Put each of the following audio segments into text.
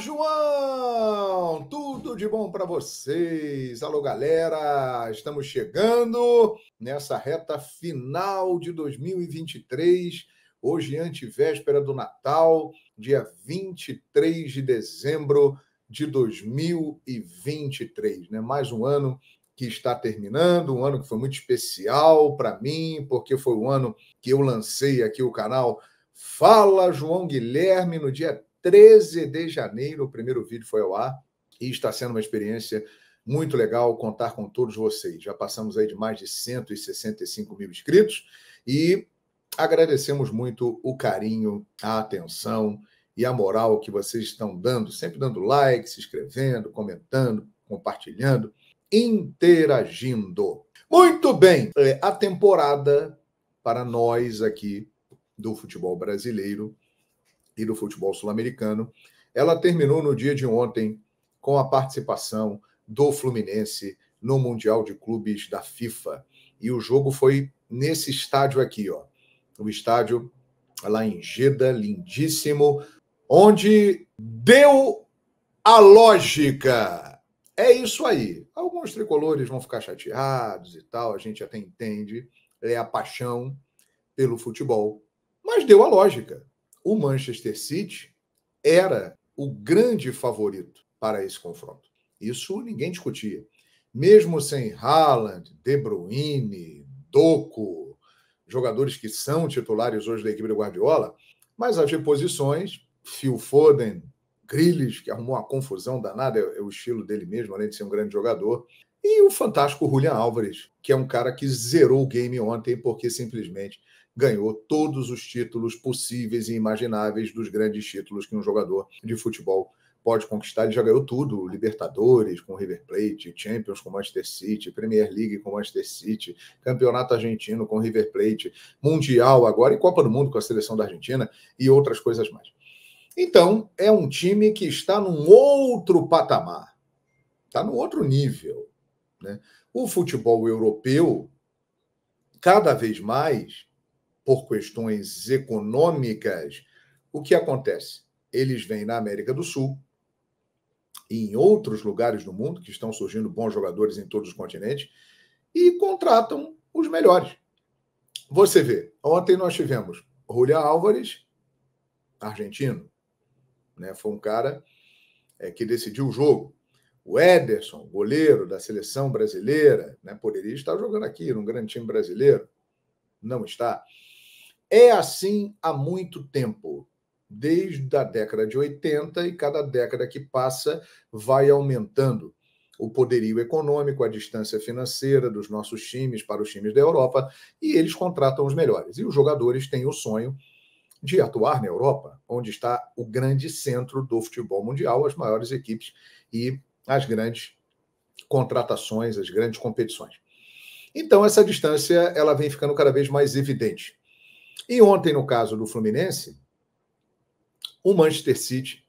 João! Tudo de bom para vocês? Alô, galera! Estamos chegando nessa reta final de 2023. Hoje, antivéspera do Natal, dia 23 de dezembro de 2023, né? Mais um ano que está terminando, um ano que foi muito especial para mim, porque foi o ano que eu lancei aqui o canal Fala João Guilherme no dia 13 de janeiro, o primeiro vídeo foi ao ar e está sendo uma experiência muito legal contar com todos vocês. Já passamos aí de mais de 165 mil inscritos e agradecemos muito o carinho, a atenção e a moral que vocês estão dando, sempre dando like, se inscrevendo, comentando, compartilhando, interagindo. Muito bem, é a temporada para nós aqui do futebol brasileiro e do futebol sul-americano. Ela terminou no dia de ontem com a participação do Fluminense no Mundial de Clubes da FIFA. E o jogo foi nesse estádio aqui, ó. O estádio lá em Geda, lindíssimo, onde deu a lógica. É isso aí. Alguns tricolores vão ficar chateados e tal, a gente até entende, é a paixão pelo futebol, mas deu a lógica o Manchester City era o grande favorito para esse confronto. Isso ninguém discutia. Mesmo sem Haaland, De Bruyne, Doku, jogadores que são titulares hoje da equipe do Guardiola, mas havia posições, Phil Foden, Grilles, que arrumou uma confusão danada, é o estilo dele mesmo, além de ser um grande jogador, e o fantástico Julian Álvares, que é um cara que zerou o game ontem porque simplesmente ganhou todos os títulos possíveis e imagináveis dos grandes títulos que um jogador de futebol pode conquistar. Ele já ganhou tudo: Libertadores com River Plate, Champions com Manchester City, Premier League com Manchester City, Campeonato Argentino com River Plate, Mundial agora e Copa do Mundo com a seleção da Argentina e outras coisas mais. Então, é um time que está num outro patamar, está num outro nível. Né? O futebol europeu, cada vez mais, por questões econômicas, o que acontece? Eles vêm na América do Sul e em outros lugares do mundo, que estão surgindo bons jogadores em todos os continentes, e contratam os melhores. Você vê, ontem nós tivemos Julia Álvares, argentino, né? foi um cara é, que decidiu o jogo o Ederson, goleiro da seleção brasileira, né, poderia estar jogando aqui, num grande time brasileiro. Não está. É assim há muito tempo, desde a década de 80, e cada década que passa vai aumentando o poderio econômico, a distância financeira dos nossos times para os times da Europa, e eles contratam os melhores. E os jogadores têm o sonho de atuar na Europa, onde está o grande centro do futebol mundial, as maiores equipes e as grandes contratações, as grandes competições. Então, essa distância ela vem ficando cada vez mais evidente. E ontem, no caso do Fluminense, o Manchester City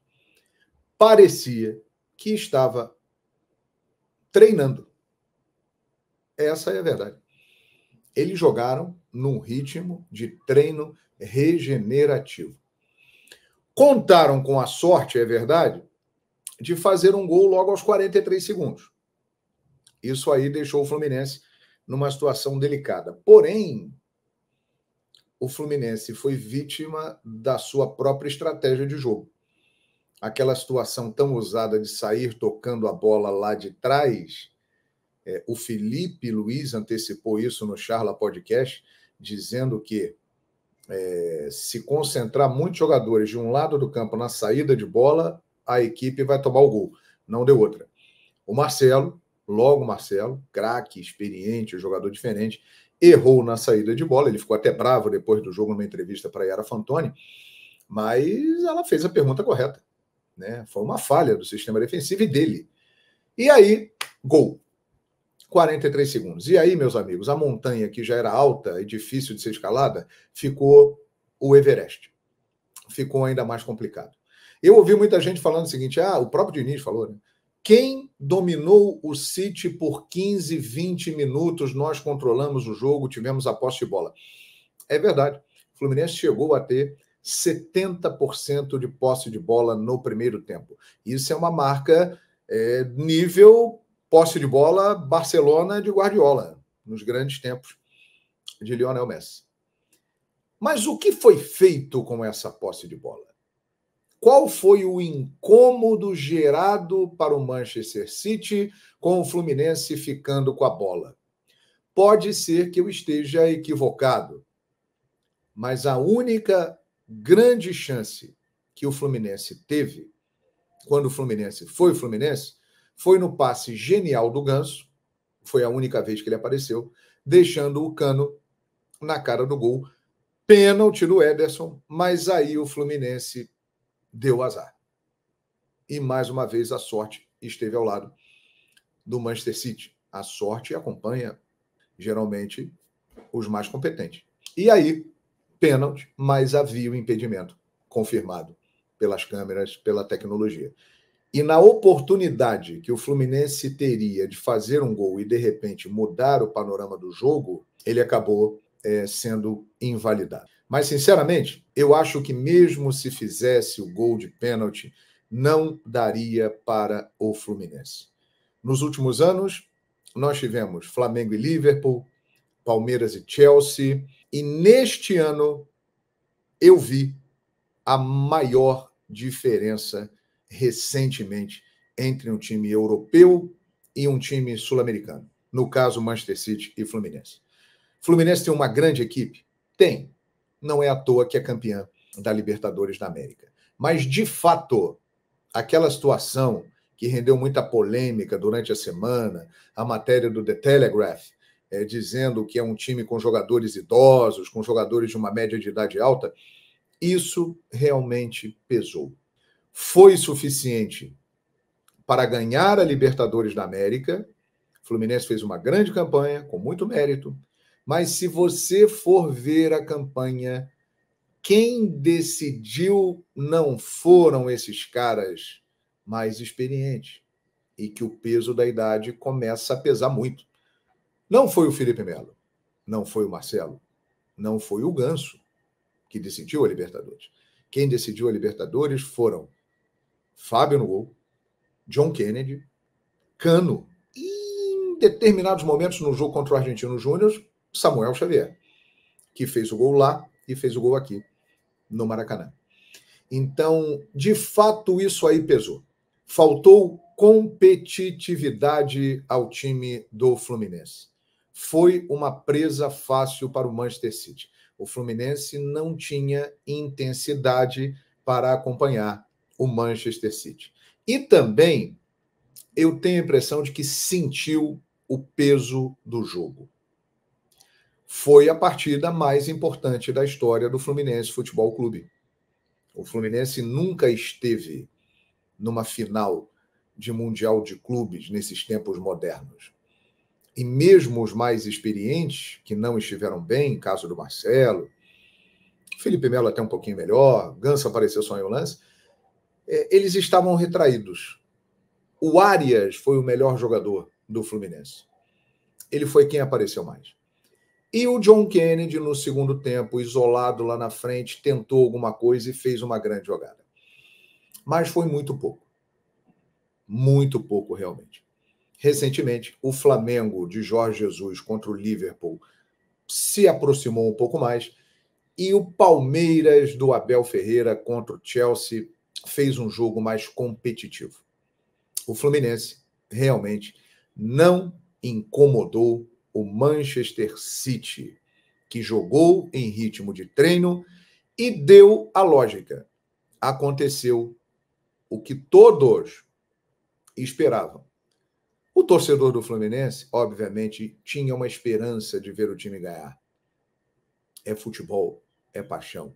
parecia que estava treinando. Essa é a verdade. Eles jogaram num ritmo de treino regenerativo. Contaram com a sorte, é verdade, de fazer um gol logo aos 43 segundos. Isso aí deixou o Fluminense numa situação delicada. Porém, o Fluminense foi vítima da sua própria estratégia de jogo. Aquela situação tão ousada de sair tocando a bola lá de trás, é, o Felipe Luiz antecipou isso no Charla Podcast, dizendo que é, se concentrar muitos jogadores de um lado do campo na saída de bola a equipe vai tomar o gol. Não deu outra. O Marcelo, logo Marcelo, craque, experiente, jogador diferente, errou na saída de bola. Ele ficou até bravo depois do jogo numa entrevista para Yara Fantoni, mas ela fez a pergunta correta. Né? Foi uma falha do sistema defensivo e dele. E aí, gol. 43 segundos. E aí, meus amigos, a montanha que já era alta e difícil de ser escalada ficou o Everest. Ficou ainda mais complicado. Eu ouvi muita gente falando o seguinte: ah, o próprio Diniz falou, né? Quem dominou o City por 15, 20 minutos, nós controlamos o jogo, tivemos a posse de bola. É verdade. O Fluminense chegou a ter 70% de posse de bola no primeiro tempo. Isso é uma marca é, nível posse de bola Barcelona de Guardiola, nos grandes tempos de Lionel Messi. Mas o que foi feito com essa posse de bola? Qual foi o incômodo gerado para o Manchester City com o Fluminense ficando com a bola? Pode ser que eu esteja equivocado, mas a única grande chance que o Fluminense teve, quando o Fluminense foi o Fluminense, foi no passe genial do Ganso, foi a única vez que ele apareceu, deixando o cano na cara do gol. Pênalti do Ederson, mas aí o Fluminense deu azar. E mais uma vez a sorte esteve ao lado do Manchester City. A sorte acompanha geralmente os mais competentes. E aí, pênalti, mas havia o impedimento confirmado pelas câmeras, pela tecnologia. E na oportunidade que o Fluminense teria de fazer um gol e de repente mudar o panorama do jogo, ele acabou é, sendo invalidado. Mas, sinceramente, eu acho que mesmo se fizesse o gol de pênalti, não daria para o Fluminense. Nos últimos anos, nós tivemos Flamengo e Liverpool, Palmeiras e Chelsea, e neste ano eu vi a maior diferença recentemente entre um time europeu e um time sul-americano. No caso, Manchester City e Fluminense. Fluminense tem uma grande equipe? Tem não é à toa que é campeã da Libertadores da América. Mas, de fato, aquela situação que rendeu muita polêmica durante a semana, a matéria do The Telegraph, é, dizendo que é um time com jogadores idosos, com jogadores de uma média de idade alta, isso realmente pesou. Foi suficiente para ganhar a Libertadores da América. Fluminense fez uma grande campanha, com muito mérito, mas se você for ver a campanha, quem decidiu não foram esses caras mais experientes e que o peso da idade começa a pesar muito. Não foi o Felipe Melo, não foi o Marcelo, não foi o Ganso que decidiu a Libertadores. Quem decidiu a Libertadores foram Fábio no gol, John Kennedy, Cano, e em determinados momentos no jogo contra o Argentino Júnior, Samuel Xavier, que fez o gol lá e fez o gol aqui, no Maracanã. Então, de fato, isso aí pesou. Faltou competitividade ao time do Fluminense. Foi uma presa fácil para o Manchester City. O Fluminense não tinha intensidade para acompanhar o Manchester City. E também eu tenho a impressão de que sentiu o peso do jogo foi a partida mais importante da história do Fluminense Futebol Clube. O Fluminense nunca esteve numa final de Mundial de Clubes nesses tempos modernos. E mesmo os mais experientes, que não estiveram bem, caso do Marcelo, Felipe Melo até um pouquinho melhor, Ganso apareceu só em um lance, é, eles estavam retraídos. O Arias foi o melhor jogador do Fluminense. Ele foi quem apareceu mais. E o John Kennedy, no segundo tempo, isolado lá na frente, tentou alguma coisa e fez uma grande jogada. Mas foi muito pouco. Muito pouco, realmente. Recentemente, o Flamengo de Jorge Jesus contra o Liverpool se aproximou um pouco mais. E o Palmeiras do Abel Ferreira contra o Chelsea fez um jogo mais competitivo. O Fluminense realmente não incomodou o Manchester City, que jogou em ritmo de treino e deu a lógica. Aconteceu o que todos esperavam. O torcedor do Fluminense, obviamente, tinha uma esperança de ver o time ganhar. É futebol, é paixão.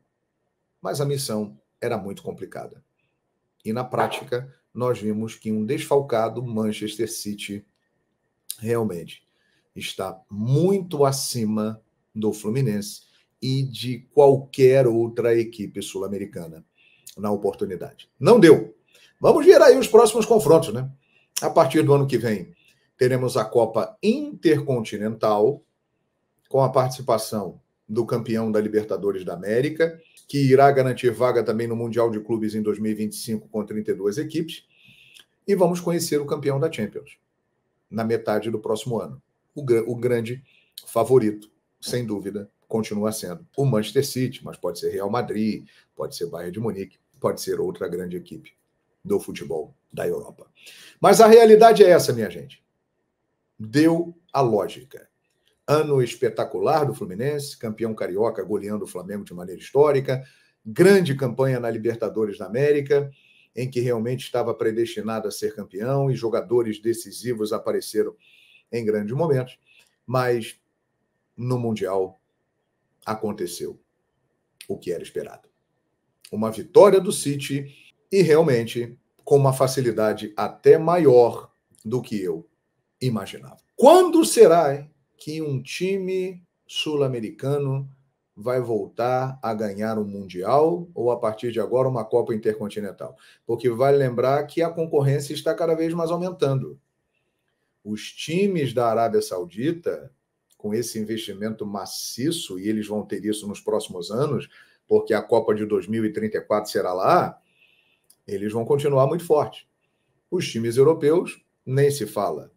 Mas a missão era muito complicada. E na prática, nós vimos que um desfalcado Manchester City realmente está muito acima do Fluminense e de qualquer outra equipe sul-americana na oportunidade. Não deu. Vamos ver aí os próximos confrontos, né? A partir do ano que vem, teremos a Copa Intercontinental, com a participação do campeão da Libertadores da América, que irá garantir vaga também no Mundial de Clubes em 2025 com 32 equipes. E vamos conhecer o campeão da Champions na metade do próximo ano o, o grande favorito, sem dúvida, continua sendo o Manchester City, mas pode ser Real Madrid, pode ser Bayern de Munique, pode ser outra grande equipe do futebol da Europa. Mas a realidade é essa, minha gente. Deu a lógica. Ano espetacular do Fluminense, campeão carioca goleando o Flamengo de maneira histórica, grande campanha na Libertadores da América, em que realmente estava predestinado a ser campeão e jogadores decisivos apareceram em grandes momentos, mas no Mundial aconteceu o que era esperado. Uma vitória do City e realmente com uma facilidade até maior do que eu imaginava. Quando será que um time sul-americano vai voltar a ganhar um Mundial ou a partir de agora uma Copa Intercontinental? Porque vale lembrar que a concorrência está cada vez mais aumentando os times da Arábia Saudita, com esse investimento maciço, e eles vão ter isso nos próximos anos, porque a Copa de 2034 será lá, eles vão continuar muito forte. Os times europeus nem se fala,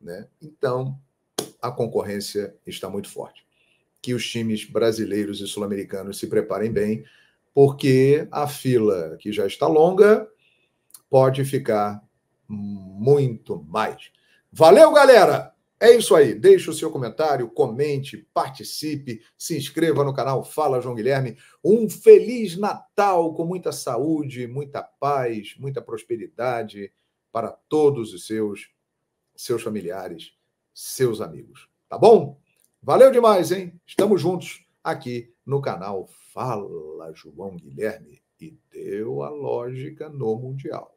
né? Então, a concorrência está muito forte. Que os times brasileiros e sul-americanos se preparem bem, porque a fila que já está longa pode ficar muito mais. Valeu, galera! É isso aí. Deixe o seu comentário, comente, participe, se inscreva no canal Fala João Guilherme. Um feliz Natal com muita saúde, muita paz, muita prosperidade para todos os seus, seus familiares, seus amigos. Tá bom? Valeu demais, hein? Estamos juntos aqui no canal Fala João Guilherme e deu a lógica no Mundial.